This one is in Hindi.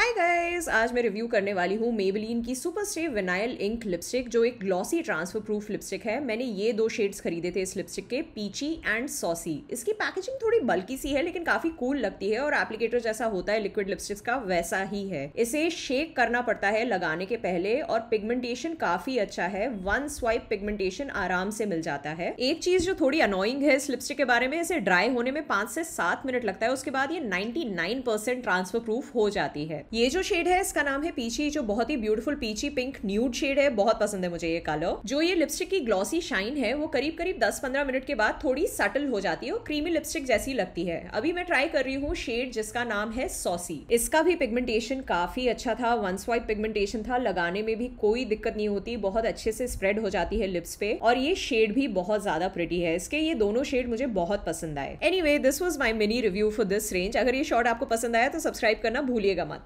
हाय गाइस आज मैं रिव्यू करने वाली हूँ मेबलिन की super stay vinyl ink lipstick जो एक ग्लॉसी ट्रांसफर प्रूफ लिपस्टिक है मैंने ये दो शेड्स खरीदे थे इस लिपस्टिक के पीची एंड सॉसी इसकी पैकेजिंग थोड़ी बल्कि सी है लेकिन काफी कूल लगती है और एप्लीकेटर जैसा होता है लिक्विड लिपस्टिक्स का वैसा ही है इसे शेक करना पड़ता है लगाने के पहले और पिगमेंटेशन काफी अच्छा है वन स्वाइप पिगमेंटेशन आराम से मिल जाता है एक चीज जो थोड़ी अनोइंग है इस लिपस्टिक के बारे में इसे ड्राई होने में पांच से सात मिनट लगता है उसके बाद ये नाइनटी ट्रांसफर प्रूफ हो जाती है ये जो शेड है इसका नाम है पीछी जो बहुत ही beautiful peachy pink nude shade है बहुत पसंद है मुझे ये कलर जो ये लिपस्टिक की ग्लॉसी शाइन है वो करीब करीब 10-15 मिनट के बाद थोड़ी सटल हो जाती है और क्रीमी लिपस्टिक जैसी लगती है अभी मैं ट्राई कर रही हूँ शेड जिसका नाम है सॉसी इसका भी पिगमेंटेशन काफी अच्छा था वन स्वाइप पिगमेंटेशन था लगाने में भी कोई दिक्कत नहीं होती बहुत अच्छे से स्प्रेड हो जाती है लिप्स पे और ये शेड भी बहुत ज्यादा प्रिटी है इसके ये दोनों शेड मुझे बहुत पसंद आए any this was my mini review for this range अगर ये शॉर्ट आपको पसंद आया तो सब्सक्राइब करना भूलिएगा मत